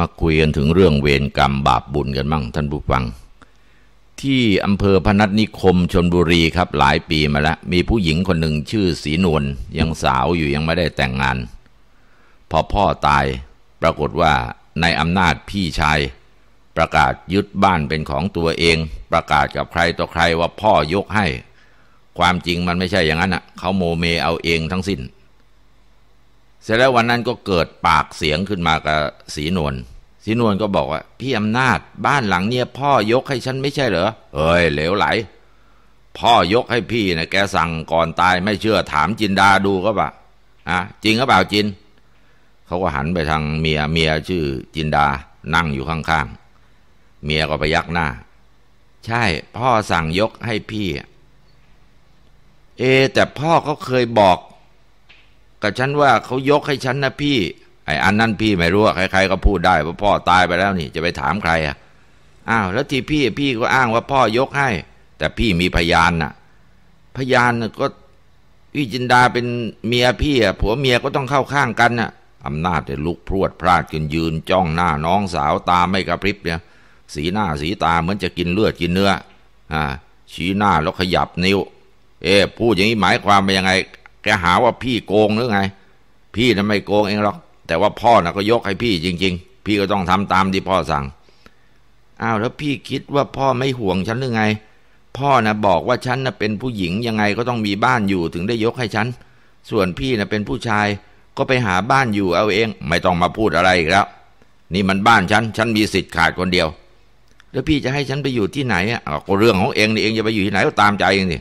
มาคุยกันถึงเรื่องเวรกรรมบาปบุญกันบ้างท่านผู้ฟัง ที่อำเภอพนัสนิคมชนบุรีครับหลายปีมาแล้ว มีผู้หญิงคนหนึ่งชื่อสีนวลยังสาวอยู่ยังไม่ได้แต่งงาน พอพ่อตายปรากฏว่าในอำนาจพี่ชาย ประกาศยึดบ้านเป็นของตัวเอง ประกาศกับใครต่อใครว่าพ่อยกให้ ความจริงมันไม่ใช่อย่างนั้นอ่ะเขาโมเมเอาเองทั้งสิ้น เสร็จแล้ววันนั้นก็เกิดปากเสียงขึ้นมากับสีนวลสีนวลก็บอกว่า พี่อำนาจ บ้านหลังเนี่ยพ่อยกให้ฉันไม่ใช่เหรอเอ้ยเหลวไหล พ่อยกให้พี่นะแกสั่งก่อนตาย ไม่เชื่อถามจินดาดูก็บ่ะอ่ะจริงก็เปล่าจิน เขาก็หันไปทางเมียเมียชื่อ จินดา นั่งอยู่ข้างๆเมียก็ไปยักหน้า ใช่พ่อสั่งยกให้พี่ เอ แต่พ่อเขาเคยบอกกับฉันว่าเขายกให้ฉันนะพี่ไอ้อันนั้นพี่ไม่รู้ ใครๆก็พูดได้ ว่าพ่อตายไปแล้วนี่จะไปถามใครอ่ะอ้าวแล้วที่พี่พี่ก็อ้างว่าพ่อยกให้ แต่พี่มีพยานน่ะ พยานก็วิจินดาเป็นเมียพี่อ่ะผัวเมียก็ต้องเข้าข้างกันน่ะอำนาจจะลุกพรวดพลาดกนยืน จ้องหน้าน้องสาวตาไม่กระพริบเนี่ย สีหน้าสีตาเหมือนจะกินเลือดกินเนื้ออ่าชี้หน้าแล้วขยับนิ้ว เอ๊พูดอย่างนี้หมายความเป็นยังไง แกหาว่าพี่โกงหรือไง พี่ทำไมโกงเองหรอกแต่ว่าพ่อนะ่ะก็ยกให้พี่จริงๆ พี่ก็ต้องทำตามที่พ่อสั่งอ้าวแล้วพี่คิดว่าพ่อไม่ห่วงฉันหรือไง พ่อนะบอกว่าฉันนะเป็นผู้หญิงยังไงก็ต้องมีบ้านอยู่ถึงได้ยกให้ฉัน ส่วนพี่นะเป็นผู้ชายก็ไปหาบ้านอยู่เอาเอง ไม่ต้องมาพูดอะไรอีกแล้ว นี่มันบ้านฉันฉันมีสิทธิ์ขาดคนเดียว แล้วพี่จะให้ฉันไปอยู่ที่ไหนอ่ะก็เรื่องของเองนี่เองจะไปอยู่ที่ไหนก็ตามใจเองสิ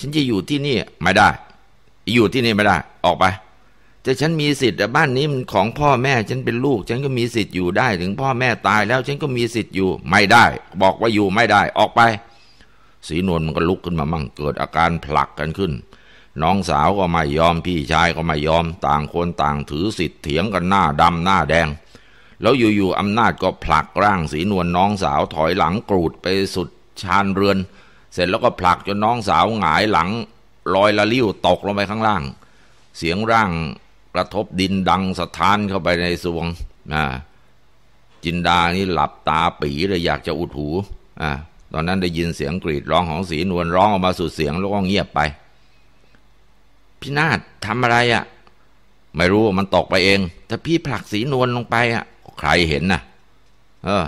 ฉันจะอยู่ที่นี่ไม่ได้ อยู่ที่นี่ไม่ได้ ออกไปจะฉันมีสิทธิ์บ้านนี้มันของพ่อแม่ฉันเป็นลูกฉันก็มีสิทธิ์อยู่ได้ ถึงพ่อแม่ตาย แล้วฉันก็มีสิทธิ์อยู่ไม่ได้ บอกว่าอยู่ไม่ได้ออกไปสีนวลมันก็ลุกขึ้นมามั่งเกิดอาการผลักกันขึ้น น้องสาวก็ไม่ยอมพี่ชายก็ไม่ยอม ต่างคนต่างถือสิทธิ์เถียงกันหน้าดำหน้าแดง แล้วอยู่ๆอำนาจก็ผลักร่างสีนวลน้องสาวถอยหลังกรูดไปสุดชานเรือน เสร็จแล้วก็ผลักจนน้องสาวหงายหลังลอยละลิ้วตกลงไปข้างล่าง เสียงร่างกระทบดินดังสะท้านเข้าไปในสวงจินดา นี่หลับตาปีเลยอยากจะอุดหูตอนนั้นได้ยินเสียงกรีดร้องของสีนวลร้องออกมาสุดเสียงแล้วก็เงียบไปพี่นาฏทำอะไรอะ่ะ ไม่รู้มันตกไปเองแต่พี่ผลักสีนวลลงไปอะ่ะ ใครเห็นนะ่ะ เออ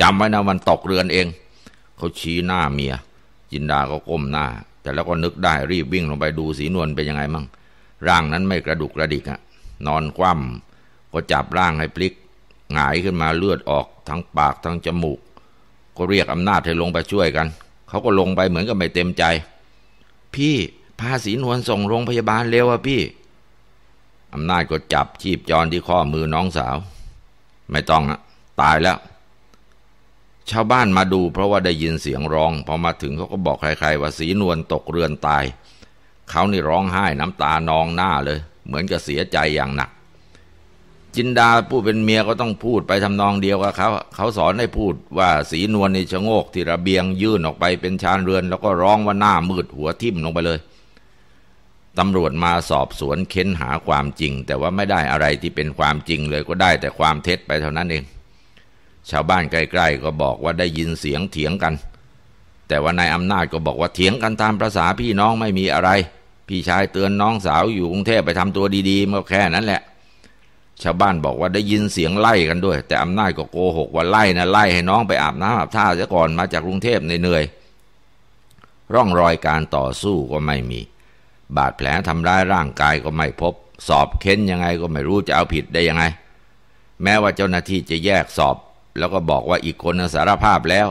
จำไว้นะมันตกเรือนเอง เขาชี้หน้าเมีย จินดาก็ก้มหน้า แต่แล้วก็นึกได้ รีบวิ่งลงไปดูสีนวลเป็นยังไงมั่ง ร่างนั้นไม่กระดุกกระดิกอะ่ะนอนคว่ำก็จับร่างให้พลิก หงายขึ้นมาเลือดออกทั้งปากทั้งจมูก ก็เรียกอำนาจให้ลงไปช่วยกันเขาก็ลงไปเหมือนกับไม่เต็มใจ พี่พาสีนวลส่งโรงพยาบาลเร็วอะพี่อำนาจก็จับชีพจรที่ข้อมือน้องสาว ไม่ต้องอะตายแล้ว ชาวบ้านมาดู เพราะว่าได้ยินเสียงร้องพอมาถึงเขาก็บอกใคร ๆ ว่าสีนวลตกเรือนตายเขานี่ร้องไห้น้ำตานองหน้าเลยเหมือนกับเสียใจอย่างหนัก จินดาผู้เป็นเมียก็ต้องพูดไปทำนองเดียวกับเขาเขาสอนให้พูดว่าสีนวลในชะโงกที่ระเบียงยื่นออกไปเป็นชานเรือน แล้วก็ร้องว่าหน้ามืดหัวทิ่มลงไปเลย ตำรวจมาสอบสวนเค้นหาความจริง แต่ว่าไม่ได้อะไรที่เป็นความจริงเลยก็ได้แต่ความเท็จไปเท่านั้นเอง ชาวบ้านใกล้ๆก็บอกว่าได้ยินเสียงเถียงกัน แต่ว่านายอำนาจก็บอกว่าเถียงกันตามประษาพี่น้องไม่มีอะไรพี่ชายเตือนน้องสาวอยู่กรุงเทพไปทำตัวดีๆก็แค่นั้นแหละ ชาวบ้านบอกว่าได้ยินเสียงไล่กันด้วย แต่อำนาจก็โกหกว่าไล่นะไล่ให้น้องไปอาบน้ำอาบท่าซะก่อนมาจากกรุงเทพเหนื่อยร่องรอยการต่อสู้ก็ไม่มี บาดแผลทำร้ายร่างกายก็ไม่พบ สอบเค้นยังไงก็ไม่รู้จะเอาผิดได้ยังไง แม้ว่าเจ้าหน้าที่จะแยกสอบ แล้วก็บอกว่าอีกคนสารภาพแล้ว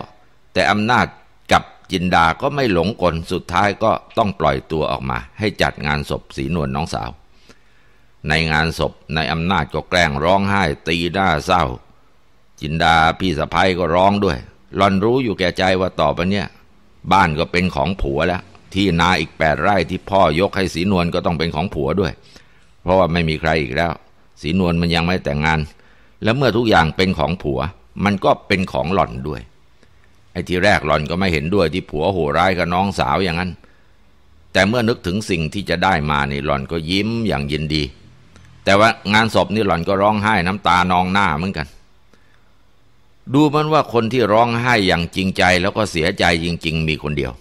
แต่อำนาจกับจินดาก็ไม่หลงกลสุดท้ายก็ต้องปล่อยตัวออกมา ให้จัดงานศพ สีนวลนน้องสาว ในงานศพในอำนาจก็แกล้งร้องไห้ ตีหน้าเศร้า จินดาพี่สะพ้ยก็ร้องด้วยรอนรู้อยู่แก่ใจว่าต่อไปเนี่ยบ้านก็เป็นของผัวแล้วที่นาอีกแปดไร่ที่พ่อยกให้สีนวลก็ต้องเป็นของผัวด้วย เพราะว่าไม่มีใครอีกแล้ว สีนวลมันยังไม่แต่งงาน และเมื่อทุกอย่างเป็นของผัว มันก็เป็นของหล่อนด้วยไอ้ที่แรกหล่อนก็ไม่เห็นด้วย ที่ผัวโหร้ายกับน้องสาวอย่างนั้น แต่เมื่อนึกถึงสิ่งที่จะได้มานี่หล่อนก็ยิ้มอย่างยินดี แต่ว่างานศพนี่หล่อนก็ร้องไห้น้ำตานองหน้าเหมือนกัน ดูมันว่าคนที่ร้องไห้อย่างจริงใจ แล้วก็เสียใจจริงๆ มีคนเดียว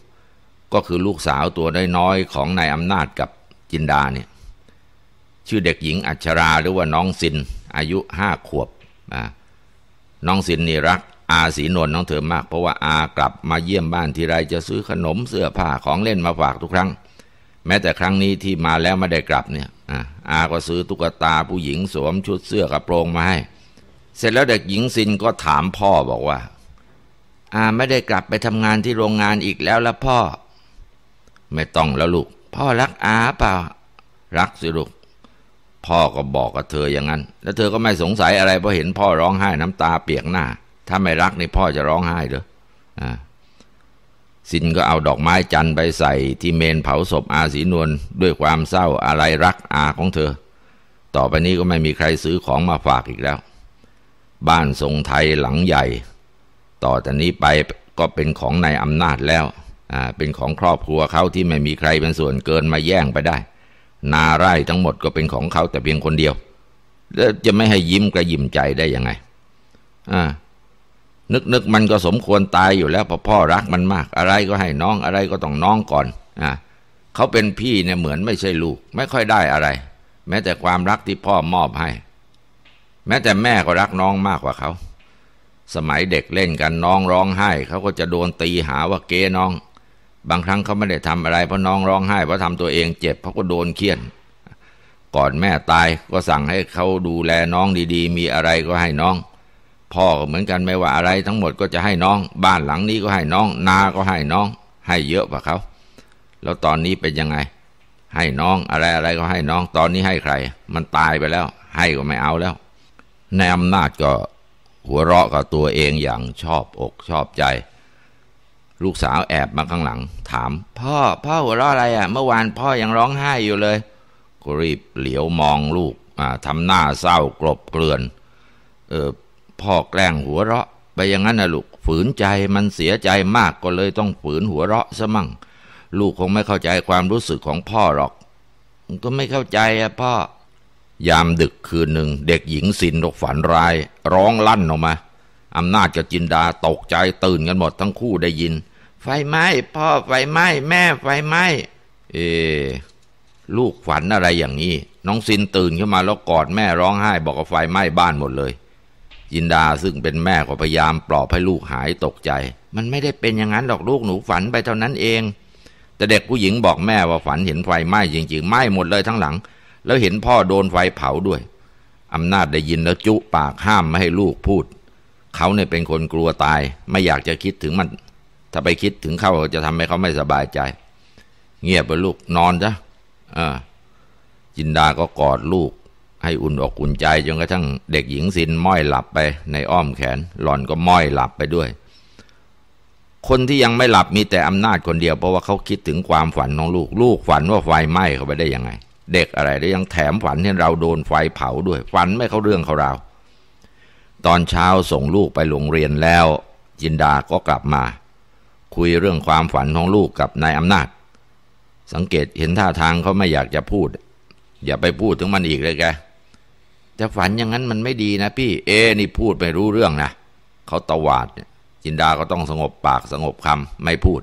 ก็คือลูกสาวตัวน้อยของนายอำนาจกับจินดาเนี่ย ชื่อเด็กหญิงอัชราหรือว่าน้องสินอายุห้าขวบน้องสินนี่รักอาสีนวลน้องเธอมากเพราะว่าอากลับมาเยี่ยมบ้านทีไรจะซื้อขนมเสื้อผ้าของเล่นมาฝากทุกครั้ง แม้แต่ครั้งนี้ที่มาแล้วไม่ได้กลับเนี่ยอาก็ซื้อตุ๊กตาผู้หญิงสวมชุดเสื้อกระโปรงมาให้ เสร็จแล้วเด็กหญิงซินก็ถามพ่อบอกว่า อาไม่ได้กลับไปทำงานที่โรงงานอีกแล้วละพ่อไม่ต้องแล้วลูก พ่อรักอาเปล่า รักสิลูกพ่อก็บอกกับเธออย่างนั้น แล้วเธอก็ไม่สงสัยอะไรเพราะเห็นพ่อร้องไห้น้ำตาเปียกหน้าถ้าไม่รักนี่พ่อจะร้องไห้เหรอสินก็เอาดอกไม้จันไปใส่ ที่เมนเผาศพอาสีนวลด้วยความเศร้าอะไรรักอาของเธอ ต่อไปนี้ก็ไม่มีใครซื้อของมาฝากอีกแล้ว บ้านทรงไทยหลังใหญ่ ต่อจากนี้ไปก็เป็นของนายอำนาจแล้ว อ่า เป็นของครอบครัวเขาที่ไม่มีใครเป็นส่วนเกินมาแย่งไปได้ นาไร่ทั้งหมดก็เป็นของเขาแต่เพียงคนเดียวแล้วจะไม่ให้ยิ้มกระยิ้มใจได้ยังไง อ่านึกนึกมันก็สมควรตายอยู่แล้วพะพ่อรักมันมากอะไรก็ให้น้องอะไรก็ต้องน้องก่อนอ่ะเขาเป็นพี่เนี่ยเหมือนไม่ใช่ลูก ไม่ค่อยได้อะไร แม้แต่ความรักที่พ่อมอบให้ แม้แต่แม่ก็รักน้องมากกว่าเขา สมัยเด็กเล่นกันน้องร้องไห้เขาก็จะโดนตีหาว่าเก้น้อง บางครั้งเขาไม่ได้ทำอะไรเพราะน้อง ร้องไห้เพราะทำตัวเองเจ็บเขาก็โดนเคี่ยนก่อนแม่ตายก็สั่งให้เขาดูแลน้องดี ๆ มีอะไรก็ให้น้องพ่อก็เหมือนกันไม่ว่าอะไรทั้งหมดก็จะให้น้อง บ้านหลังนี้ก็ให้น้อง นาก็ให้น้อง ให้เยอะกว่าเขา แล้วตอนนี้เป็นยังไง ให้น้องอะไรอะไรก็ให้น้องตอนนี้ให้ใคร มันตายไปแล้ว ให้ก็ไม่เอาแล้วในอำนาจก็หัวเราะกับตัวเองอย่างชอบอกชอบใจ ลูกสาวแอบมาข้างหลัง ถาม พ่อ พ่อหัวเราะอะไรอะ่ะเมื่อวานพ่อยังร้องไห้อยู่เลยก็รีบเหลียวมองลูกทำหน้าเศร้ากลบเกลื่อน เออพ่อแกล้งหัวเราะ ไปอย่างนั้นนะลูกฝืนใจมันเสียใจมากก็เลยต้องฝืนหัวเราะซะมั่ง ลูกคงไม่เข้าใจความรู้สึกของพ่อหรอกก็ไม่เข้าใจอะพ่อยามดึกคืนหนึ่งเด็กหญิงสินตกฝันร้าย ร้องลั่นออกมา อำนาจกับจินดาตกใจตื่นกันหมดทั้งคู่ได้ยิน ไฟไหม้ พ่อไฟไหม้แม่ไฟไหม้ เอ ลูกฝันอะไรอย่างนี้ น้องสินตื่นขึ้นมาแล้ว กอดแม่ร้องไห้บอกว่าไฟไหม้บ้านหมดเลยจินดาซึ่งเป็นแม่ก็พยายามปลอบให้ลูกหายตกใจ มันไม่ได้เป็นอย่างนั้นหรอกลูกหนูฝันไปเท่านั้นเอง แต่เด็กผู้หญิงบอกแม่ว่าฝันเห็นไฟไหม้จริงๆไหม้หมดเลยทั้งหลัง แล้วเห็นพ่อโดนไฟเผาด้วย อำนาจได้ยินแล้วจุปากห้ามไม่ให้ลูกพูด เขาเนี่ยเป็นคนกลัวตายไม่อยากจะคิดถึงมัน ถ้าไปคิดถึงเขาจะทำให้เขาไม่สบายใจ เงียบไปลูกนอนจ้ะอ่าจินดาก็กอดลูกให้อุ่นอกอุ่นใจจนกระทั่งเด็กหญิงสินม้อยหลับไปในอ้อมแขน หล่อนก็ม้อยหลับไปด้วย คนที่ยังไม่หลับมีแต่อำนาจคนเดียวเพราะว่าเขาคิดถึงความฝันของลูก ลูกฝันว่าไฟไหม้เขาไปได้ยังไง เด็กอะไรแล้วยังแถมฝันให้เราโดนไฟเผาด้วย ฝันไม่เข้าเรื่องเขาเรา ตอนเช้าส่งลูกไปโรงเรียนแล้วจินดาก็กลับมา คุยเรื่องความฝันของลูกกับนายอำนาจ สังเกตเห็นท่าทางเขาไม่อยากจะพูด อย่าไปพูดถึงมันอีกเลยแกจะฝันอย่างนั้นมันไม่ดีนะ พี่ เอนี่พูดไม่รู้เรื่องนะ เขาตวาดเนี่ยจินดาก็ต้องสงบปากสงบคำไม่พูด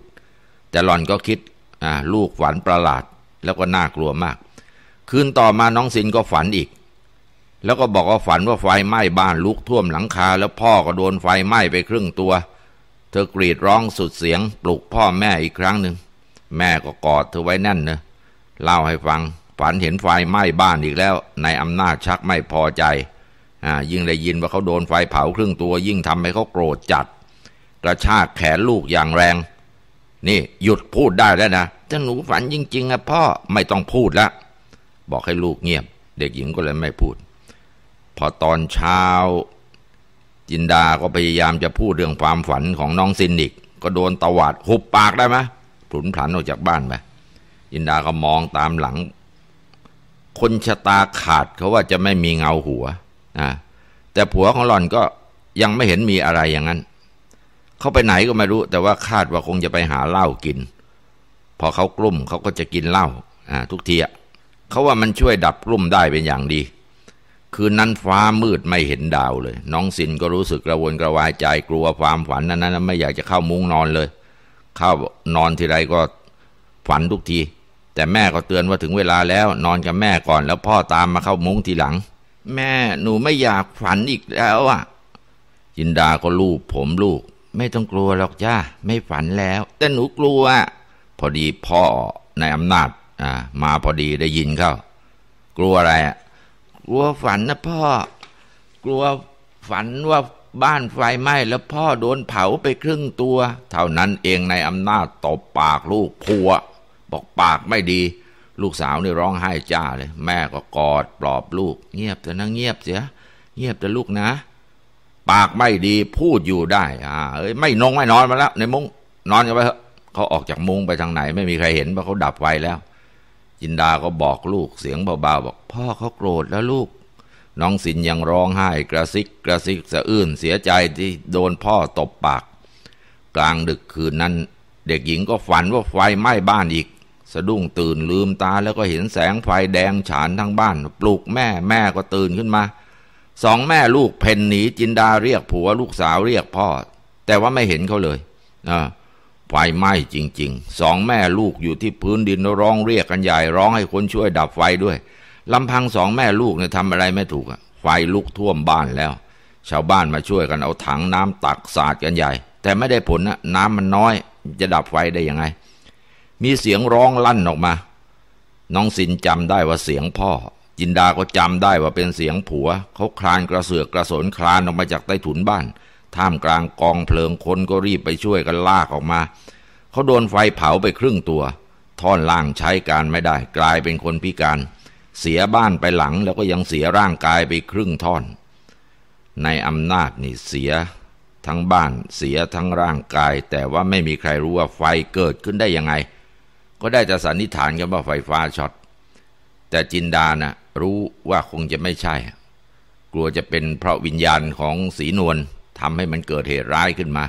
แต่หล่อนก็คิดอ่าลูกฝันประหลาด แล้วก็น่ากลัวมากคืนต่อมาน้องสินก็ฝันอีก แล้วก็บอกว่าฝันว่าไฟไหม้บ้านลุกท่วมหลังคาแล้วพ่อก็โดนไฟไหม้ไปครึ่งตัว เธอกรีดร้องสุดเสียง ปลุกพ่อแม่อีกครั้งหนึ่งแม่ก็กอดเธอไว้แน่นเนะเล่าให้ฟังฝันเห็นไฟไหม้บ้านอีกแล้วนายอำนาจชักไม่พอใจอ่ายิ่งได้ยินว่าเขาโดนไฟเผาครึ่งตัว ยิ่งทำให้เขาโกรธจัด กระชากแขนลูกอย่างแรง นี่หยุดพูดได้แล้วนะถ้าหนูฝันจริงๆอะพ่อไม่ต้องพูดละ บอกให้ลูกเงียบ เด็กหญิงก็เลยไม่พูด พอตอนเช้าจินดา ก็พยายามจะพูดเรื่องความฝันของน้องซินิกก็โดนตวาดหุบปากได้ไหมผุนผันออกจากบ้านไปจินดาก็มองตามหลังคนชะตาขาดเขาว่าจะไม่มีเงาหัวนะแต่ผัวของหล่อนก็ยังไม่เห็นมีอะไรอย่างนั้น เขาไปไหนก็ไม่รู้ แต่ว่าคาดว่าคงจะไปหาเหล้ากิน พอเขากลุ่มเขาก็จะกินเหล้าทุกทีอะเขาว่ามันช่วยดับกลุ่มได้เป็นอย่างดี คืนนั้นฟ้ามืดไม่เห็นดาวเลย น้องสินก็รู้สึกกระวนกระวายใจกลัวความฝันนั้นนั้นไม่อยากจะเข้ามุ้งนอนเลยเข้านอนทีไรก็ฝันทุกทีแต่แม่ก็เตือนว่าถึงเวลาแล้ว นอนกับแม่ก่อนแล้วพ่อตามมาเข้ามุ้งทีหลัง แม่หนูไม่อยากฝันอีกแล้วอ่ะจินดาก็ลูบผมลูก ไม่ต้องกลัวหรอกจ้าไม่ฝันแล้ว แต่หนูกลัว พอดีพ่อในอำนาจอ่ามาพอดีได้ยินเข้า กลัวอะไรอ่ะกลัวฝันนะพ่อ กลัวฝันว่าบ้านไฟไหม้แล้วพ่อโดนเผาไปครึ่งตัว เท่านั้นเองในอำนาจตบปากลูกพัวบอกปากไม่ดี ลูกสาวนี่ร้องไห้จ้าเลย แม่ก็กอดปลอบลูก เงียบแต่นั่งเงียบเสีย เงียบแต่ลูกนะ ปากไม่ดีพูดอยู่ได้อ่าเอ้ยไม่นงไม่นอนมาแล้ว ในมุง้งนอนกันไปเถอะเขาออกจากมุ้งไปทางไหนไม่มีใครเห็นเพราะเขาดับไฟแล้ว จินดาก็บอกลูกเสียงเบาๆบอกพ่อเขาโกรธแล้วลูก น้องสินยังร้องไห้กระซิกกระซิกสะอื้นเสียใจที่โดนพ่อตบปาก กลางดึกคืนนั้น เด็กหญิงก็ฝันว่าไฟไหม้บ้านอีกสะดุ้งตื่นลืมตาแล้วก็เห็นแสงไฟแดงฉานทั้งบ้าน ปลุกแม่แม่ก็ตื่นขึ้นมา สองแม่ลูกเพ่นหนีจินดาเรียกผัว ลูกสาวเรียกพ่อแต่ว่าไม่เห็นเขาเลยนะไฟไหม้จริงๆ สองแม่ลูกอยู่ที่พื้นดินร้องเรียกกันใหญ่ ร้องให้คนช่วยดับไฟด้วยลำพังสองแม่ลูกเนี่ยทำอะไรไม่ถูกไฟลุกท่วมบ้านแล้ว ชาวบ้านมาช่วยกันเอาถังน้ำตักสาดกันใหญ่ แต่ไม่ได้ผลนะน้ำมันน้อยจะดับไฟได้ยังไงมีเสียงร้องลั่นออกมา น้องสินจำได้ว่าเสียงพ่อ จินดา ก็จำได้ว่าเป็นเสียงผัว เขาคลานกระเสือกกระสนคลานออกมาจากใต้ถุนบ้าน ท่ามกลางกองเพลิง คนก็รีบไปช่วยกันลากออกมา เขาโดนไฟเผาไปครึ่งตัว ท่อนล่างใช้การไม่ได้ กลายเป็นคนพิการ เสียบ้านไปหลังแล้วก็ยังเสียร่างกายไปครึ่งท่อน ในอำนาจนี่เสีย ทั้งบ้านเสียทั้งร่างกาย แต่ว่าไม่มีใครรู้ว่าไฟเกิดขึ้นได้ยังไงก็ได้จ่สันนิษฐานกันว่าไฟฟ้าช็อตแต่จินดานะ่ะรู้ว่าคงจะไม่ใช่ กลัวจะเป็นเพราะวิญญาณของสีนวลทำให้มันเกิดเหตุร้ายขึ้นมา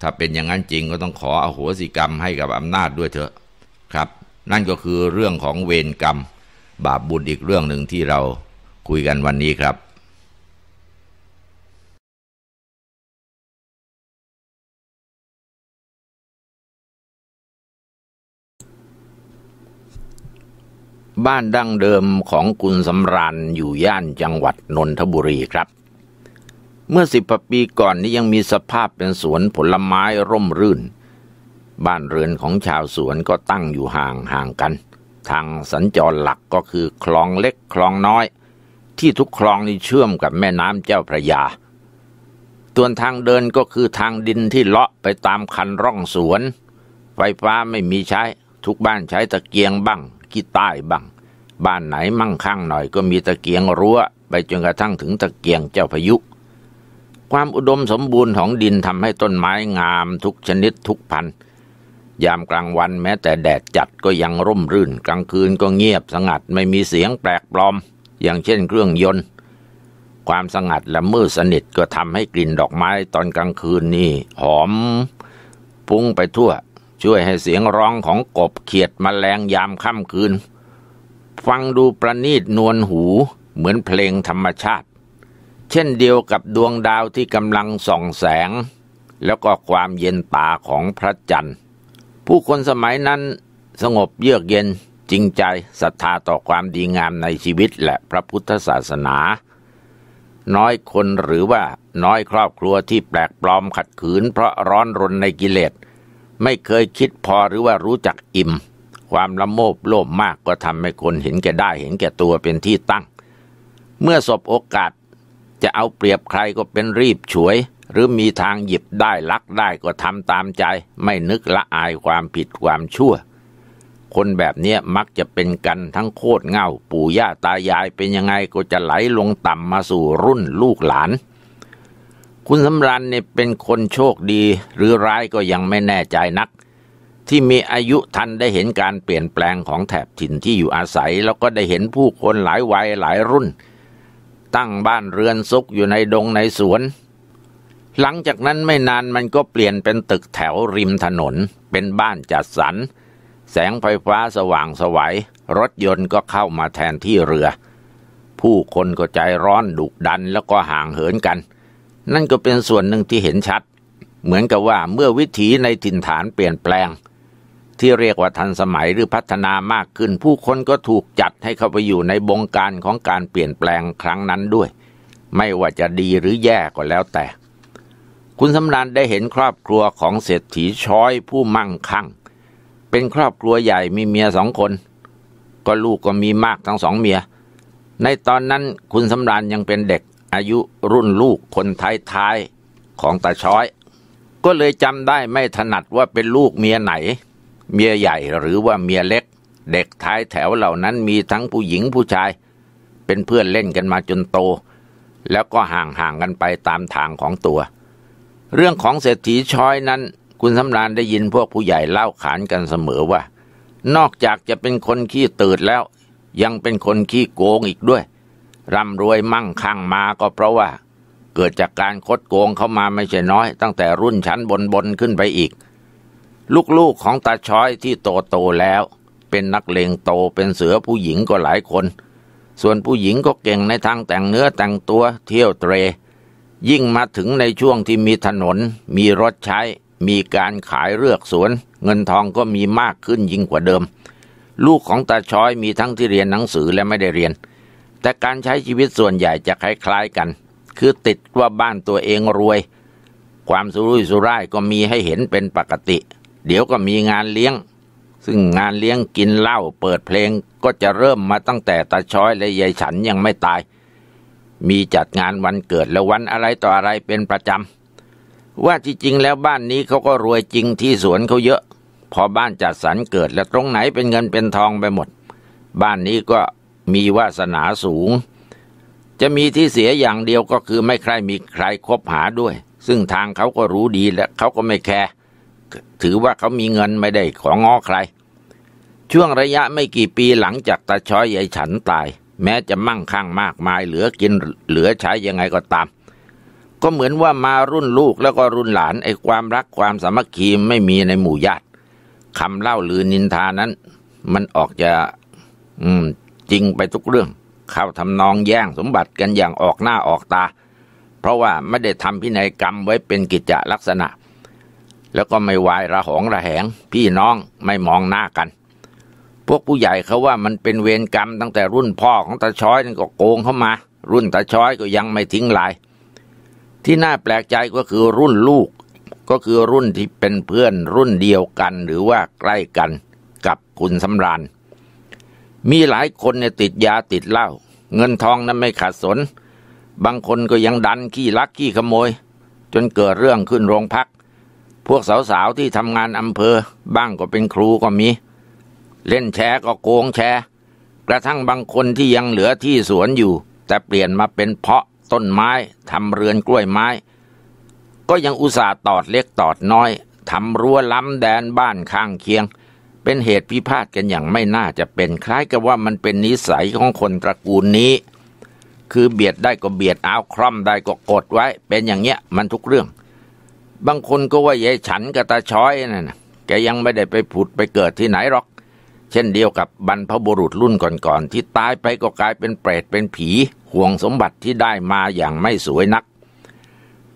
ถ้าเป็นอย่างนั้นจริงก็ต้องขออโหสิกรรมให้กับอำนาจด้วยเถอะครับ นั่นก็คือเรื่องของเวรกรรม บาปบุญอีกเรื่องหนึ่งที่เราคุยกันวันนี้ครับบ้านดั้งเดิมของคุณสำรานอยู่ย่านจังหวัดนนทบุรีครับ เมื่อสิบปีก่อนนี้ยังมีสภาพเป็นสวนผลไม้ร่มรื่น บ้านเรือนของชาวสวนก็ตั้งอยู่ห่างห่างกัน ทางสัญจรหลักก็คือคลองเล็กคลองน้อย ที่ทุกคลองนี้เชื่อมกับแม่น้ำเจ้าพระยาต่วนทางเดินก็คือทางดินที่เลาะไปตามคันร่องสวน ไฟฟ้าไม่มีใช้ทุกบ้านใช้ตะเกียงบ้างขี้ใต้บ้างบ้านไหนมั่งคั่งหน่อยก็มีตะเกียงรั้ว ไปจนกระทั่งถึงตะเกียงเจ้าพายุความอุดมสมบูรณ์ของดินทำให้ต้นไม้งามทุกชนิดทุกพันธุ์ยามกลางวันแม้แต่แดดจัดก็ยังร่มรื่น กลางคืนก็เงียบสงัดไม่มีเสียงแปลกปลอม อย่างเช่นเครื่องยนต์ ความสงัดและมืดสนิทก็ทำให้กลิ่นดอกไม้ตอนกลางคืนนี่หอมพุ้งไปทั่วช่วยให้เสียงร้องของกบเขียดมแมลงยามค่ำคืน ฟังดูประณีตนวลหูเหมือนเพลงธรรมชาติ เช่นเดียวกับดวงดาวที่กำลังส่องแสงแล้วก็ความเย็นตาของพระจันทร์ ผู้คนสมัยนั้นสงบเยือกเย็นจริงใจศรัทธาต่อความดีงามในชีวิตและพระพุทธศาสนา น้อยคนหรือว่าน้อยครอบครัวที่แปลกปลอมขัดขืน เพราะร้อนรนในกิเลสไม่เคยคิดพอหรือว่ารู้จักอิ่ม ความละโมบโลภมากก็ทำให้คนเห็นแก่ได้เห็นแก่ตัวเป็นที่ตั้ง เมื่อสบโอกาสจะเอาเปรียบใครก็เป็นรีบฉวย หรือมีทางหยิบได้ลักได้ก็ทำตามใจ ไม่นึกละอายความผิดความชั่ว คนแบบนี้มักจะเป็นกันทั้งโคตรเง่าปู่ย่าตายายเป็นยังไงก็จะไหลลงต่ำมาสู่รุ่นลูกหลานคุณสำรันเนี่ยเป็นคนโชคดีหรือร้ายก็ยังไม่แน่ใจนัก ที่มีอายุทันได้เห็นการเปลี่ยนแปลงของแถบถิ่นที่อยู่อาศัย แล้วก็ได้เห็นผู้คนหลายวัยหลายรุ่น ตั้งบ้านเรือนซุกอยู่ในดงในสวน หลังจากนั้นไม่นานมันก็เปลี่ยนเป็นตึกแถวริมถนนเป็นบ้านจัดสรรแสงไฟฟ้าสว่างสวยัยรถยนต์ก็เข้ามาแทนที่เรือ ผู้คนก็ใจร้อนดุดันแล้วก็ห่างเหินกันเนั่นก็เป็นส่วนหนึ่งที่เห็นชัด เหมือนกับว่าเมื่อวิถีในถิ่นฐานเปลี่ยนแปลง ที่เรียกว่าทันสมัยหรือพัฒนามากขึ้นผู้คนก็ถูกจัดให้เข้าไปอยู่ในบงการของการเปลี่ยนแปลงครั้งนั้นด้วย ไม่ว่าจะดีหรือแย่ก็แล้วแต่ คุณสำรานได้เห็นครอบครัวของเศรษฐีช้อยผู้มั่งคั่ง เป็นครอบครัวใหญ่มีเมียสองคน ก็ลูกก็มีมากทั้งสองเมีย ในตอนนั้นคุณสำรานยังเป็นเด็กอายุรุ่นลูกคนท้ายๆของตาช้อย ก็เลยจำได้ไม่ถนัดว่าเป็นลูกเมียไหน เมียใหญ่หรือว่าเมียเล็ก เด็กท้ายแถวเหล่านั้นมีทั้งผู้หญิงผู้ชาย เป็นเพื่อนเล่นกันมาจนโต แล้วก็ห่างห่างกันไปตามทางของตัว เรื่องของเศรษฐีช้อยนั้นคุณสำราญได้ยินพวกผู้ใหญ่เล่าขานกันเสมอว่า นอกจากจะเป็นคนขี้ตืดแล้วยังเป็นคนขี้โกงอีกด้วยร่ำรวยมั่งคั่งมาก็เพราะว่าเกิดจากการคดโกงเข้ามาไม่ใช่น้อย ตั้งแต่รุ่นชั้นบนบนขึ้นไปอีก ลูกๆของ ตาช้อยที่โตโตแล้ว เป็นนักเลงโตเป็นเสือผู้หญิงก็หลายคน ส่วนผู้หญิงก็เก่งในทางแต่งเนื้อแต่งตัวเที่ยวเตร ยิ่งมาถึงในช่วงที่มีถนน มีรถใช้ มีการขายเรือกสวน เงินทองก็มีมากขึ้นยิ่งกว่าเดิม ลูกของตาช้อยมีทั้งที่เรียนหนังสือและไม่ได้เรียนแต่การใช้ชีวิตส่วนใหญ่จะคล้าย ๆกัน คือติดว่าบ้านตัวเองรวย ความสุรุ่ยสุร่ายก็มีให้เห็นเป็นปกติ เดี๋ยวก็มีงานเลี้ยง ซึ่งงานเลี้ยงกินเหล้าเปิดเพลงก็จะเริ่มมาตั้งแต่ตาช้อยและยายฉันยังไม่ตาย มีจัดงานวันเกิดและวันอะไรต่ออะไรเป็นประจำ ว่าที่จริงแล้วบ้านนี้เขาก็รวยจริงที่สวนเขาเยอะ พอบ้านจัดสรรเกิดแล้วตรงไหนเป็นเงินเป็นทองไปหมด บ้านนี้ก็มีวาสนาสูง จะมีที่เสียอย่างเดียวก็คือ ไม่ใครมีใครคบหาด้วย ซึ่งทางเขาก็รู้ดีและเขาก็ไม่แคร์ ถือว่าเขามีเงินไม่ได้ของง้อใคร ช่วงระยะไม่กี่ปีหลังจากตาช้อยยายฉันตาย แม้จะมั่งคั่งมากมายเหลือกินเหลือใช้ยังไงก็ตาม ก็เหมือนว่ามารุ่นลูกแล้วก็รุ่นหลาน ไอ้ความรักความสามัคคีไม่มีในหมู่ญาติคำเล่าลือนินทานั้น มันออกจะ อืมจริงไปทุกเรื่องเข้าทำนองแย่งสมบัติกันอย่างออกหน้าออกตา เพราะว่าไม่ได้ทำพินัยกรรมไว้เป็นกิจจลักษณะ แล้วก็ไม่วายระหองระแหงพี่น้องไม่มองหน้ากัน พวกผู้ใหญ่เขาว่ามันเป็นเวรกรรมตั้งแต่รุ่นพ่อของตาช้อยนั่นก็โกงเข้ามา รุ่นตาช้อยก็ยังไม่ทิ้งลาย ที่น่าแปลกใจก็คือรุ่นลูก ก็คือรุ่นที่เป็นเพื่อนรุ่นเดียวกันหรือว่าใกล้กันกับคุณสำราญมีหลายคนเนี่ยติดยาติดเหล้าเงินทองนั้นไม่ขาดสน บางคนก็ยังดันขี้ลักขี้ขโมย จนเกิดเรื่องขึ้นโรงพัก พวกสาวๆ ที่ทำงานอำเภอ บ้างก็เป็นครูก็มี เล่นแชร์ก็โกงแชร์กระทั่งบางคนที่ยังเหลือที่สวนอยู่ แต่เปลี่ยนมาเป็นเพาะต้นไม้ทำเรือนกล้วยไม้ ก็ยังอุตส่าห์ตอดเล็กตอดน้อยทำรั้วล้ำแดนบ้านข้างเคียงเป็นเหตุพิพาทกันอย่างไม่น่าจะเป็นคล้ายกับว่ามันเป็นนิสัยของคนตระกูลนี้ คือเบียดได้ก็เบียดเอาคร่อมได้ก็กดไว้ เป็นอย่างเงี้ยมันทุกเรื่อง บางคนก็ว่ายายฉันกับตาช้อยนั่นนะแกยังไม่ได้ไปผุดไปเกิดที่ไหนหรอก เช่นเดียวกับบรรพบุรุษรุ่นก่อนๆที่ตายไปก็กลายเป็นเปรตเป็นผีห่วงสมบัติที่ได้มาอย่างไม่สวยนัก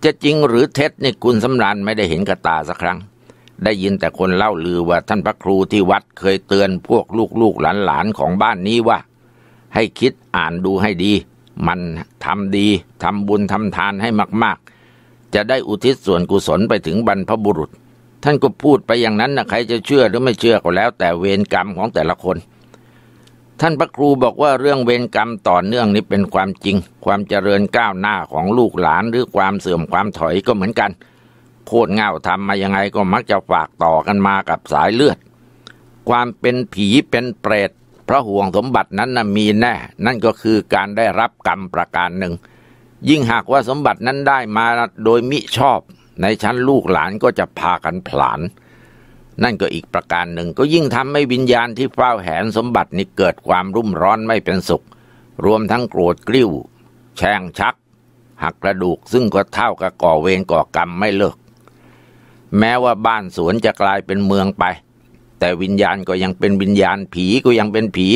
จะจริงหรือเท็จนี่คุณสำรานไม่ได้เห็นกับตาสักครั้งได้ยินแต่คนเล่าลือว่าท่านพระครูที่วัดเคยเตือนพวกลูกลูกหลานนของบ้านนี้ว่า ให้คิดอ่านดูให้ดี มันทำดีทำบุญทำทานให้มากๆ จะได้อุทิศส่วนกุศลไปถึงบรรพบุรุษ ท่านก็พูดไปอย่างนั้นนะใครจะเชื่อหรือไม่เชื่อ ก็แล้วแต่เวรกรรมของแต่ละคน ท่านพระครูบอกว่าเรื่องเวรกรรมต่อเนื่องนี้เป็นความจริง ความเจริญก้าวหน้าของลูกหลานหรือความเสื่อมความถอยก็เหมือนกันโคดเง่าทำมายังไงก็มักจะฝากต่อกันมากับสายเลือด ความเป็นผีเป็นเปรตพระห่วงสมบัตินั้นมีแน่นั่นก็คือการได้รับกรรมประการหนึ่ง ยิ่งหากว่าสมบัตินั้นได้มาโดยมิชอบ ในชั้นลูกหลานก็จะพากันผลานนั่นก็อีกประการหนึ่งก็ยิ่งทำให้วิญญาณที่เฝ้าแหนสมบัตินี้เกิดความรุ่มร้อนไม่เป็นสุข รวมทั้งโกรธกริ้ว แช่งชักหักกระดูกซึ่งก็เท่ากับก่อเวรก่อกรรมไม่เลิกแม้ว่าบ้านสวนจะกลายเป็นเมืองไป แต่วิญญาณก็ยังเป็นวิญญาณผีก็ยังเป็นผี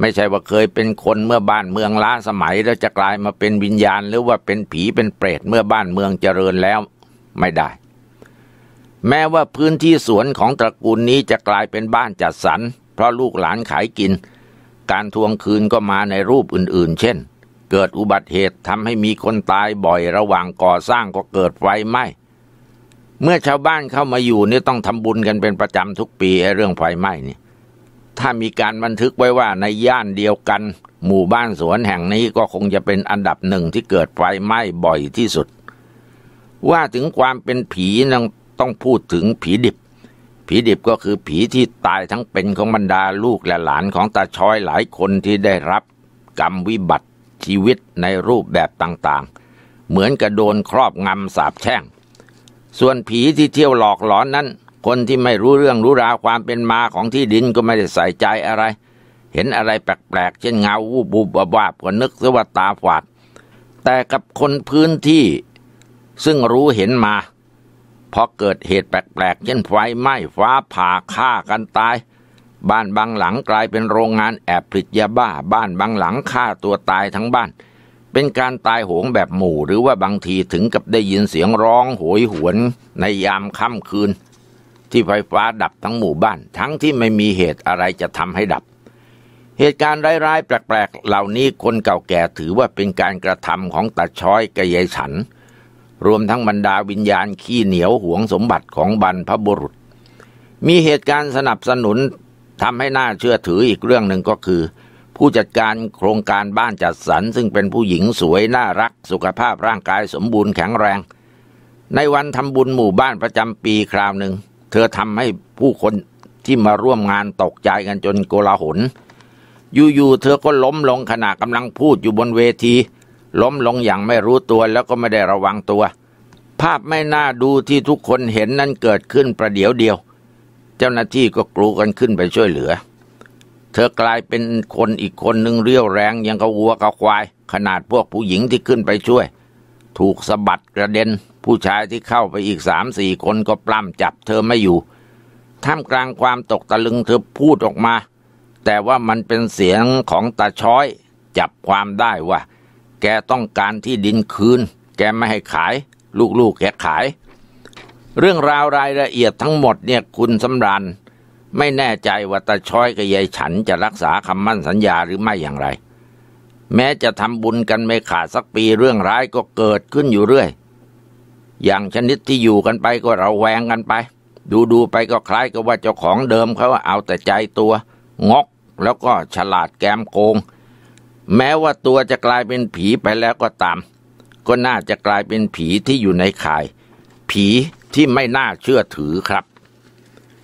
ไม่ใช่ว่าเคยเป็นคนเมื่อบ้านเมืองล้าสมัย แล้วจะกลายมาเป็นวิญญาณ หรือว่าเป็นผีเป็นเปรตเมื่อบ้านเมืองเจริญแล้ว ไม่ได้ แม้ว่าพื้นที่สวนของตระกูลนี้จะกลายเป็นบ้านจัดสรรเพราะลูกหลานขายกิน การทวงคืนก็มาในรูปอื่นๆ เช่น เกิดอุบัติเหตุทำให้มีคนตายบ่อยระหว่างก่อสร้างก็เกิดไฟไหม้เมื่อชาวบ้านเข้ามาอยู่เนี่ยต้องทำบุญกันเป็นประจำทุกปีเรื่องไฟไหม้นี่ ถ้ามีการบันทึกไว้ว่าในย่านเดียวกัน หมู่บ้านสวนแห่งนี้ก็คงจะเป็นอันดับหนึ่งที่เกิดไฟไหม้บ่อยที่สุด ว่าถึงความเป็นผีนั่งต้องพูดถึงผีดิบ ผีดิบก็คือผีที่ตายทั้งเป็นของบรรดาลูกและหลานของตาช้อยหลายคนที่ได้รับ กรรมวิบัติชีวิตในรูปแบบต่างๆ เหมือนกับโดนครอบงำสาบแช่งส่วนผีที่เที่ยวหลอกหลอนนั้น คนที่ไม่รู้เรื่องรู้ราวความเป็นมาของที่ดินก็ไม่ได้ใส่ใจอะไร เห็นอะไรแปลกๆเช่นเงาวูบบูบวาบก็นึกซะว่าตาฝาด แต่กับคนพื้นที่ซึ่งรู้เห็นมาพอเกิดเหตุแปลกๆเช่นไฟไหม้ฟ้าผ่าฆ่ากันตาย บ้านบางหลังกลายเป็นโรงงานแอบผลิตยาบ้า บ้านบางหลังฆ่าตัวตายทั้งบ้านเป็นการตายโหงแบบหมู่หรือว่าบางทีถึงกับได้ยินเสียงร้องโหยหวนในยามค่ำคืน ที่ไฟฟ้าดับทั้งหมู่บ้าน ทั้งที่ไม่มีเหตุอะไรจะทำให้ดับ เหตุการณ์ร้ายๆแปลก ๆ เหล่านี้คนเก่าแก่ถือว่าเป็นการกระทำของตาช้อยกยายฉัน รวมทั้งบรรดาวิญญาณ ขี้เหนียวหวงสมบัติของบรรพบุรุษ มีเหตุการณ์สนับสนุนทำให้น่าเชื่อถืออีกเรื่องหนึ่งก็คือผู้จัดการโครงการบ้านจัดสรรซึ่งเป็นผู้หญิงสวยน่ารัก สุขภาพร่างกายสมบูรณ์แข็งแรง ในวันทำบุญหมู่บ้านประจำปีคราวหนึ่งเธอทำให้ผู้คนที่มาร่วมงานตกใจกันจนโกลาหลอยู่ๆเธอก็ล้มลงขณะกำลังพูดอยู่บนเวที ล้มลงอย่างไม่รู้ตัวแล้วก็ไม่ได้ระวังตัว ภาพไม่น่าดูที่ทุกคนเห็นนั้นเกิดขึ้นประเดี๋ยวเดียว เจ้าหน้าที่ก็กลูกันขึ้นไปช่วยเหลือเธอกลายเป็นคนอีกคนหนึ่งเรียวแรงยังกระวัวกระควาย ขนาดพวกผู้หญิงที่ขึ้นไปช่วย ถูกสะบัดกระเด็น ผู้ชายที่เข้าไปอีกสามสี่คนก็ปล้ำจับเธอไม่อยู่ ท่ามกลางความตกตะลึงเธอพูดออกมา แต่ว่ามันเป็นเสียงของตาช้อยจับความได้ว่า แกต้องการที่ดินคืน แกไม่ให้ขาย ลูกๆแกขาย เรื่องราวรายละเอียดทั้งหมดเนี่ยคุณสำรานไม่แน่ใจว่าตาช้อยกับยายฉันจะรักษาคำมั่นสัญญาหรือไม่อย่างไร แม้จะทำบุญกันไม่ขาดสักปีเรื่องร้ายก็เกิดขึ้นอยู่เรื่อยอย่างชนิดที่อยู่กันไปก็เราแวงกันไป ดูดูไปก็คล้ายกับว่าเจ้าของเดิมเขาเอาแต่ใจตัวงกแล้วก็ฉลาดแกมโกง แม้ว่าตัวจะกลายเป็นผีไปแล้วก็ตาม ก็น่าจะกลายเป็นผีที่อยู่ในข่าย ผีที่ไม่น่าเชื่อถือครับ